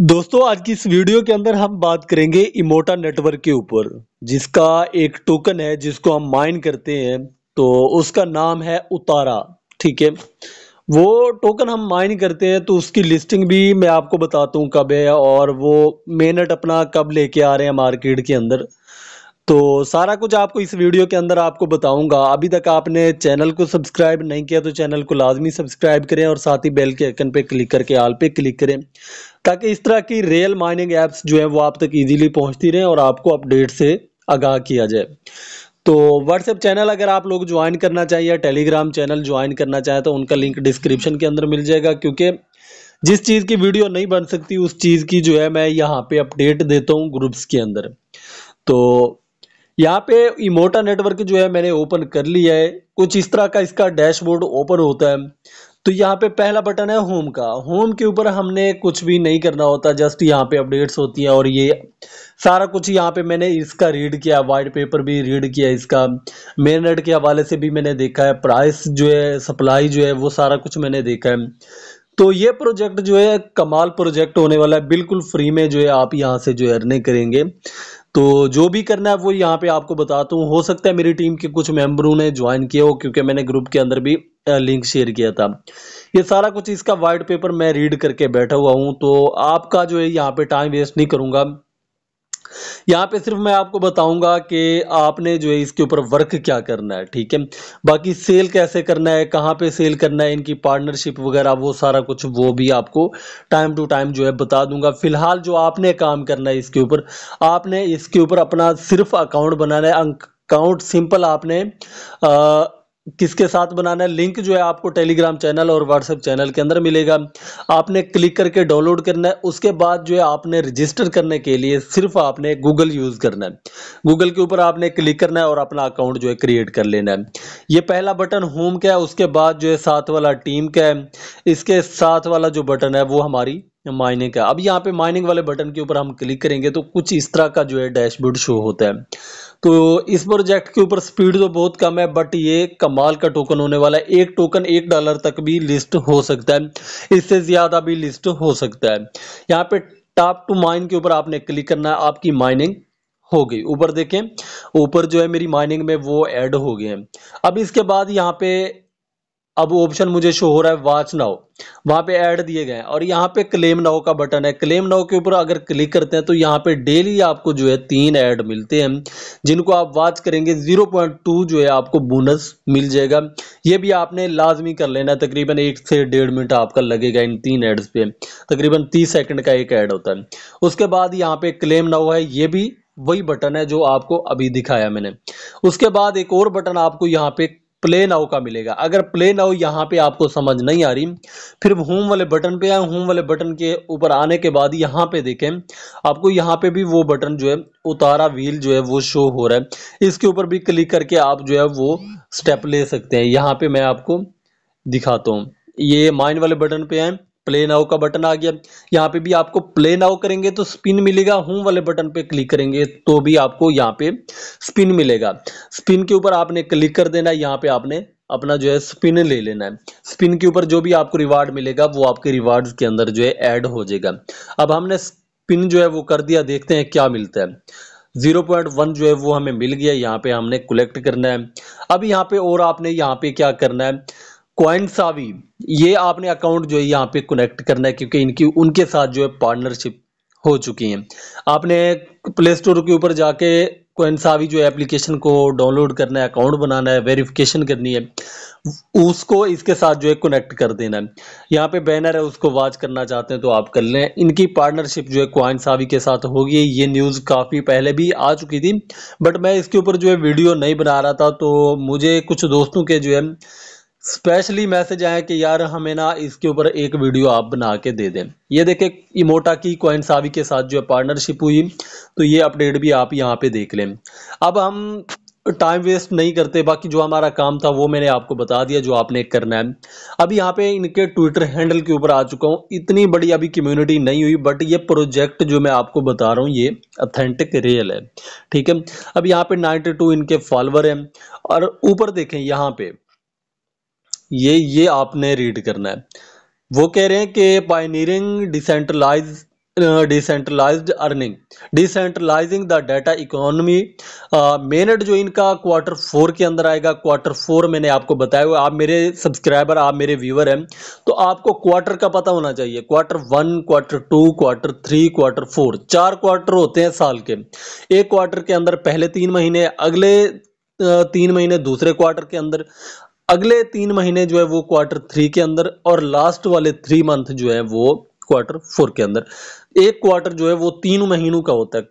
दोस्तों आज की इस वीडियो के अंदर हम बात करेंगे इमोटा नेटवर्क के ऊपर जिसका एक टोकन है जिसको हम माइन करते हैं तो उसका नाम है उतारा ठीक है वो टोकन हम माइन करते हैं तो उसकी लिस्टिंग भी मैं आपको बताता हूँ कब है और वो मेनट अपना कब लेके आ रहे हैं मार्केट के अंदर तो सारा कुछ आपको इस वीडियो के अंदर आपको बताऊंगा अभी तक आपने चैनल को सब्सक्राइब नहीं किया तो चैनल को लाजमी सब्सक्राइब करें और साथ ही बेल के आइकन पे क्लिक करके आल पे क्लिक करें ताकि इस तरह की रियल माइनिंग एप्स जो है वो आप तक इजीली पहुंचती रहें और आपको अपडेट से आगाह किया जाए तो व्हाट्सएप चैनल अगर आप लोग ज्वाइन करना चाहें या टेलीग्राम चैनल ज्वाइन करना चाहें तो उनका लिंक डिस्क्रिप्शन के अंदर मिल जाएगा क्योंकि जिस चीज़ की वीडियो नहीं बन सकती उस चीज़ की जो है मैं यहाँ पे अपडेट देता हूँ ग्रुप्स के अंदर तो यहाँ पे इमोटा नेटवर्क जो है मैंने ओपन कर लिया है कुछ इस तरह का इसका डैशबोर्ड ओपन होता है तो यहाँ पे पहला बटन है होम का होम के ऊपर हमने कुछ भी नहीं करना होता जस्ट यहाँ पे अपडेट्स होती हैं और ये सारा कुछ यहाँ पे मैंने इसका रीड किया वाइट पेपर भी रीड किया इसका मेन नेट के हवाले से भी मैंने देखा है प्राइस जो है सप्लाई जो है वो सारा कुछ मैंने देखा है तो ये प्रोजेक्ट जो है कमाल प्रोजेक्ट होने वाला है बिल्कुल फ्री में जो है आप यहाँ से जो है अर्निंग करेंगे तो जो भी करना है वो यहाँ पे आपको बताता हूँ हो सकता है मेरी टीम के कुछ मेंबरों ने ज्वाइन किया हो क्योंकि मैंने ग्रुप के अंदर भी लिंक शेयर किया था ये सारा कुछ इसका वाइट पेपर मैं रीड करके बैठा हुआ हूँ तो आपका जो है यहाँ पे टाइम वेस्ट नहीं करूँगा यहाँ पे सिर्फ मैं आपको बताऊंगा कि आपने जो है इसके ऊपर वर्क क्या करना है ठीक है बाकी सेल कैसे करना है कहाँ पे सेल करना है इनकी पार्टनरशिप वगैरह वो सारा कुछ वो भी आपको टाइम टू टाइम जो है बता दूंगा फिलहाल जो आपने काम करना है इसके ऊपर आपने इसके ऊपर अपना सिर्फ अकाउंट बनाना है अकाउंट सिंपल आपने आ, किसके साथ बनाना है लिंक जो है आपको टेलीग्राम चैनल और व्हाट्सएप चैनल के अंदर मिलेगा आपने क्लिक करके डाउनलोड करना है उसके बाद जो है आपने रजिस्टर करने के लिए सिर्फ आपने गूगल यूज़ करना है गूगल के ऊपर आपने क्लिक करना है और अपना अकाउंट जो है क्रिएट कर लेना है ये पहला बटन होम का है उसके बाद जो है साथ वाला टीम का है इसके साथ वाला जो बटन है वो हमारी माइनिंग का अब यहाँ पे माइनिंग वाले बटन के ऊपर हम क्लिक करेंगे तो कुछ इस तरह का जो है डैशबोर्ड शो होता है तो इस प्रोजेक्ट के ऊपर स्पीड तो बहुत कम है बट ये कमाल का टोकन होने वाला है एक टोकन एक डॉलर तक भी लिस्ट हो सकता है इससे ज़्यादा भी लिस्ट हो सकता है यहाँ पे टॉप टू माइन के ऊपर आपने क्लिक करना है आपकी माइनिंग हो गई ऊपर देखें ऊपर जो है मेरी माइनिंग में वो ऐड हो गए हैं अब इसके बाद यहाँ पे अब ऑप्शन मुझे शो हो रहा है वाच नाउ वहां पे ऐड दिए गए हैं और यहाँ पे क्लेम नाउ का बटन है क्लेम नाउ के ऊपर अगर क्लिक करते हैं तो यहाँ पे डेली आपको जो है तीन ऐड मिलते हैं जिनको आप वाच करेंगे 0.2 जो है आपको बोनस मिल जाएगा ये भी आपने लाजमी कर लेना तकरीबन एक से डेढ़ मिनट आपका लगेगा इन तीन एड्स पे तकरीबन तीस सेकेंड का एक ऐड होता है उसके बाद यहाँ पे क्लेम नाउ है ये भी वही बटन है जो आपको अभी दिखाया मैंने उसके बाद एक और बटन आपको यहाँ पे प्ले नाउ का मिलेगा अगर प्ले नाउ यहाँ पे आपको समझ नहीं आ रही फिर होम वाले बटन पे आए होम वाले बटन के ऊपर आने के बाद यहाँ पे देखें आपको यहाँ पे भी वो बटन जो है उतारा व्हील जो है वो शो हो रहा है इसके ऊपर भी क्लिक करके आप जो है वो स्टेप ले सकते हैं यहाँ पे मैं आपको दिखाता हूँ ये माइन वाले बटन पे आए प्ले नाउ का बटन आ गया यहाँ पे भी आपको प्ले नाउ करेंगे तो स्पिन मिलेगा होम वाले बटन पे क्लिक करेंगे तो भी आपको यहाँ पे स्पिन मिलेगा स्पिन के ऊपर आपने क्लिक कर देना है यहाँ पे आपने अपना जो है स्पिन ले लेना है स्पिन के ऊपर जो भी आपको रिवार्ड मिलेगा वो आपके रिवार्ड के अंदर जो है एड हो जाएगा अब हमने स्पिन जो है वो कर दिया देखते हैं क्या मिलता है जीरो पॉइंट वन जो है वो हमें मिल गया यहाँ पे हमने कलेक्ट करना है अब यहाँ पे और आपने यहाँ पे क्या करना है क्वाइंट सावी ये आपने अकाउंट जो है यहाँ पे कनेक्ट करना है क्योंकि इनकी उनके साथ जो है पार्टनरशिप हो चुकी है आपने प्ले स्टोर के ऊपर जाके कोइन सावी जो एप्लीकेशन को डाउनलोड करना है अकाउंट बनाना है वेरिफिकेशन करनी है उसको इसके साथ जो है कनेक्ट कर देना है यहाँ पे बैनर है उसको वाच करना चाहते हैं तो आप कर लें इनकी पार्टनरशिप जो है क्वाइन सावी के साथ होगी ये न्यूज़ काफ़ी पहले भी आ चुकी थी बट मैं इसके ऊपर जो है वीडियो नहीं बना रहा था तो मुझे कुछ दोस्तों के जो है स्पेशली मैसेज आया कि यार हमें ना इसके ऊपर एक वीडियो आप बना के दे दें ये देखें इमोटा की कोइन सावी के साथ जो है पार्टनरशिप हुई तो ये अपडेट भी आप यहाँ पे देख लें अब हम टाइम वेस्ट नहीं करते बाकी जो हमारा काम था वो मैंने आपको बता दिया जो आपने करना है अब यहाँ पे इनके ट्विटर हैंडल के ऊपर आ चुका हूँ इतनी बड़ी अभी कम्युनिटी नहीं हुई बट ये प्रोजेक्ट जो मैं आपको बता रहा हूँ ये अथेंटिक रियल है ठीक है अब यहाँ पे 92 इनके फॉलोअर हैं और ऊपर देखें यहाँ पे ये ये आपने रीड करना है वो कह रहे हैं कि pioneering decentralise decentralised earning decentralising the data economy mainnet जो इनका क्वार्टर फोर के अंदर आएगा क्वार्टर फोर मैंने आपको बताया हुआ आप मेरे सब्सक्राइबर आप मेरे व्यूवर हैं तो आपको क्वार्टर का पता होना चाहिए quarter one quarter two quarter three quarter four चार क्वार्टर होते हैं साल के एक क्वार्टर के अंदर पहले तीन महीने अगले uh, तीन महीने दूसरे क्वार्टर के अंदर अगले तीन महीने जो है वो क्वार्टर थ्री के अंदर और लास्ट वाले थ्री मंथ जो है वो क्वार्टर फोर के अंदर एक क्वार्टर जो है वो तीन महीनों का होता है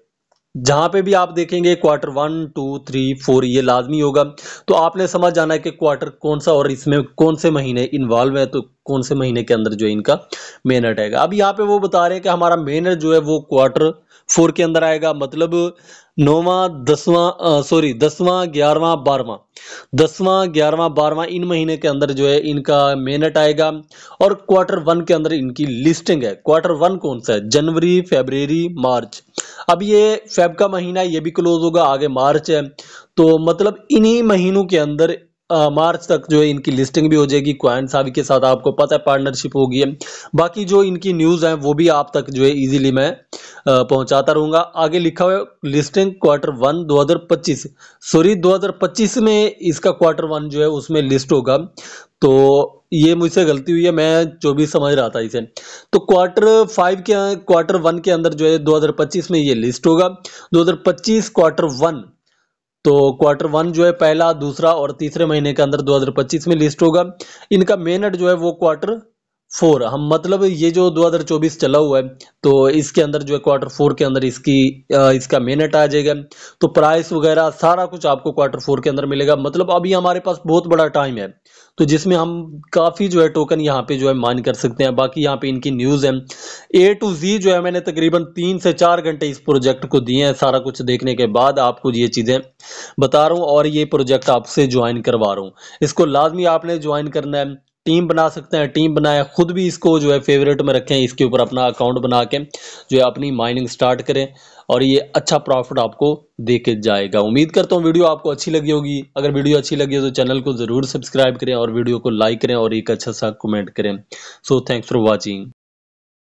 जहां पे भी आप देखेंगे quarter one two three four ये लाजमी होगा तो आपने समझ जाना है कि क्वार्टर कौन सा और इसमें कौन से महीने इन्वॉल्व है तो कौन से महीने के अंदर जो है इनका मेन अटैक अब यहाँ पे वो बता रहे हैं कि हमारा मेनर जो है वो क्वार्टर फोर के अंदर आएगा मतलब नौवा दसवां सॉरी दसवां ग्यारहवा बारहवा दसवा ग्यारहवा बारहवा इन महीने के अंदर जो है इनका मेनट आएगा और क्वार्टर वन के अंदर इनकी लिस्टिंग है क्वार्टर वन कौन सा है जनवरी फेबररी मार्च अब ये फेब का महीना ये भी क्लोज होगा आगे मार्च है तो मतलब इन्हीं महीनों के अंदर मार्च तक जो है इनकी लिस्टिंग भी हो जाएगी क्वाइन साहब के साथ आपको पता है पार्टनरशिप होगी बाकी जो इनकी न्यूज़ है वो भी आप तक जो है इजीली मैं पहुंचाता रहूंगा आगे लिखा हुआ लिस्टिंग क्वार्टर वन 2025 सॉरी 2025 में इसका क्वार्टर वन जो है उसमें लिस्ट होगा तो ये मुझसे गलती हुई है मैं चौबीस समझ रहा था इसे तो क्वार्टर फाइव के क्वार्टर वन के अंदर जो है 2025 में ये लिस्ट होगा 2025 क्वार्टर वन तो क्वार्टर वन जो है पहला दूसरा और तीसरे महीने के अंदर 2025 में लिस्ट होगा इनका मेन जो है वो क्वार्टर फोर हम मतलब ये जो 2024 चला हुआ है तो इसके अंदर जो है क्वार्टर फोर के अंदर इसकी इसका मेहनत आ जाएगा तो प्राइस वगैरह सारा कुछ आपको क्वार्टर फोर के अंदर मिलेगा मतलब अभी हमारे पास बहुत बड़ा टाइम है तो जिसमें हम काफ़ी जो है टोकन यहाँ पे जो है माइन कर सकते हैं बाकी यहाँ पे इनकी न्यूज़ है ए टू जी जो है मैंने तकरीबन तीन से चार घंटे इस प्रोजेक्ट को दिए हैं सारा कुछ देखने के बाद आपको ये चीज़ें बता रहा हूँ और ये प्रोजेक्ट आपसे ज्वाइन करवा रहा हूँ इसको लाजमी आपने ज्वाइन करना है टीम बना सकते हैं टीम बनाए खुद भी इसको जो है फेवरेट में रखें इसके ऊपर अपना अकाउंट बना के जो है अपनी माइनिंग स्टार्ट करें और ये अच्छा प्रॉफिट आपको दे के जाएगा उम्मीद करता हूँ वीडियो आपको अच्छी लगी होगी अगर वीडियो अच्छी लगी हो तो चैनल को ज़रूर सब्सक्राइब करें और वीडियो को लाइक करें और एक अच्छा सा कमेंट करें सो थैंक्स फॉर वॉचिंग